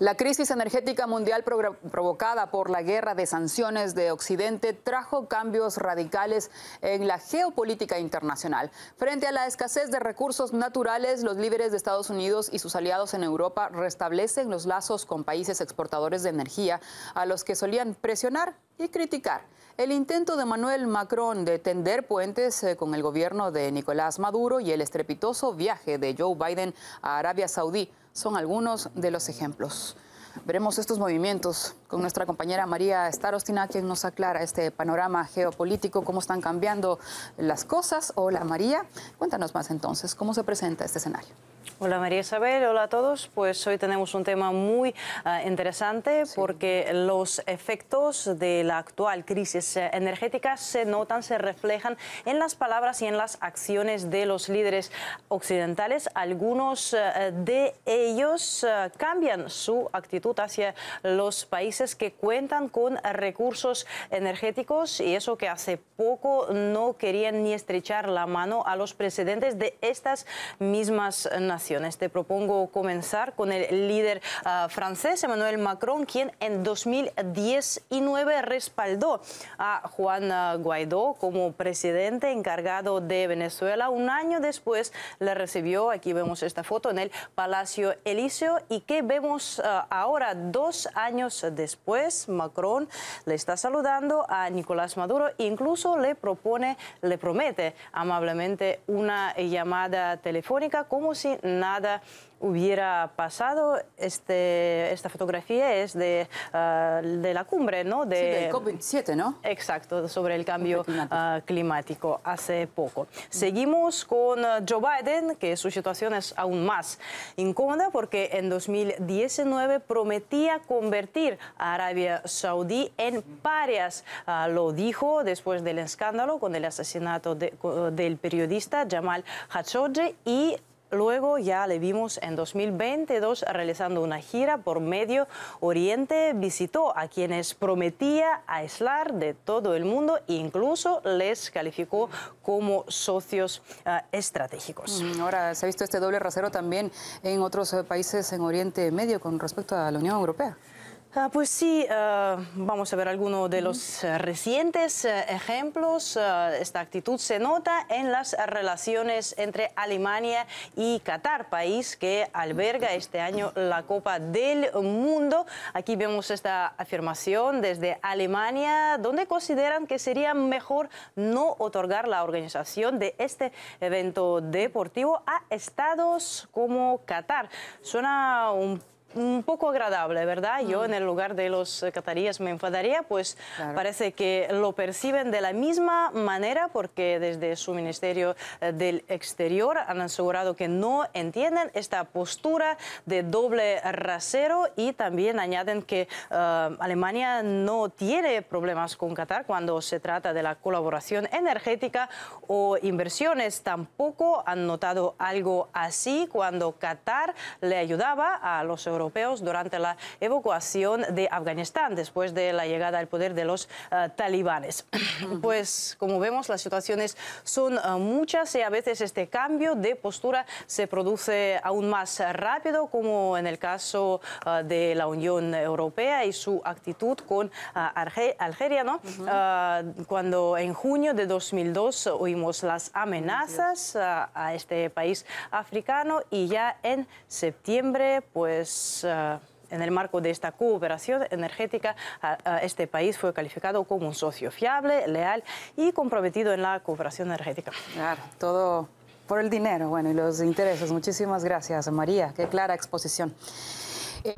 La crisis energética mundial provocada por la guerra de sanciones de Occidente trajo cambios radicales en la geopolítica internacional. Frente a la escasez de recursos naturales, los líderes de Estados Unidos y sus aliados en Europa restablecen los lazos con países exportadores de energía a los que solían presionar y criticar. El intento de Manuel Macron de tender puentes eh, con el gobierno de Nicolás Maduro y el estrepitoso viaje de Joe Biden a Arabia Saudí son algunos de los ejemplos. Veremos estos movimientos con nuestra compañera María Starostina, quien nos aclara este panorama geopolítico, cómo están cambiando las cosas. Hola María, cuéntanos más entonces, ¿cómo se presenta este escenario? Hola María Isabel, hola a todos. Pues hoy tenemos un tema muy ah, interesante porque los efectos de la actual crisis energética se notan, se reflejan en las palabras y en las acciones de los líderes occidentales. Algunos eh, de ellos eh, cambian su actitud hacia los países que cuentan con recursos energéticos y eso que hace poco no querían ni estrechar la mano a los presidentes de estas mismas naciones. Te propongo comenzar con el líder ah, francés Emmanuel Macron, quien en 2019 respaldó a Juan ah, Guaidó como presidente encargado de Venezuela. Un año después le recibió, aquí vemos esta foto, en el Palacio Elíseo. ¿Y qué vemos ah, ahora, dos años después? Macron le está saludando a Nicolás Maduro, incluso le propone, le promete amablemente una llamada telefónica como si nada hubiera pasado. Este, esta fotografía es eh, de, la cumbre, ¿no? De, sí, del COP27, ¿no? Exacto, sobre el cambio ah, climático. hace poco. Seguimos con eh, Joe Biden, que su situación es aún más incómoda porque en 2019 prometía convertir a Arabia Saudí en parias. Ah, lo dijo después del escándalo con el asesinato del periodista Jamal Khashoggi y Luego ya le vimos en 2022 realizando una gira por Medio Oriente. Visitó a quienes prometía aislar de todo el mundo e incluso les calificó como socios eh, estratégicos. Mm, ahora se ha visto este doble rasero también en otros eh, países en Oriente Medio con respecto a la Unión Europea. Ah, pues sí, ah, vamos a ver algunos de los eh, recientes eh, ejemplos. Ah, esta actitud se nota en las relaciones entre Alemania y Qatar, país que alberga este año la Copa del Mundo. Aquí vemos esta afirmación desde Alemania, donde consideran que sería mejor no otorgar la organización de este evento deportivo a estados como Qatar. Suena un un poco agradable, ¿verdad? Yo mm. en el lugar de los eh, cataríes me enfadaría, pues parece que lo perciben de la misma manera porque desde su Ministerio eh, del Exterior han asegurado que no entienden esta postura de doble rasero y también añaden que eh, Alemania no tiene problemas con Qatar cuando se trata de la colaboración energética o inversiones. Tampoco han notado algo así cuando Qatar le ayudaba a los europeos europeos durante la evacuación de Afganistán después de la llegada al poder de los eh, talibanes. Pues como vemos, las situaciones son eh, muchas y a veces este cambio de postura se produce aún más rápido, como en el caso eh, de la Unión Europea y su actitud con Algeria, ¿no? cuando en junio de 2002 oímos las amenazas a este país africano y ya en septiembre, pues eh, en el marco de esta cooperación energética, este país fue calificado como un socio fiable, leal y comprometido en la cooperación energética. Claro, todo por el dinero, bueno, y los intereses. Muchísimas gracias, María. Qué clara exposición. Eh,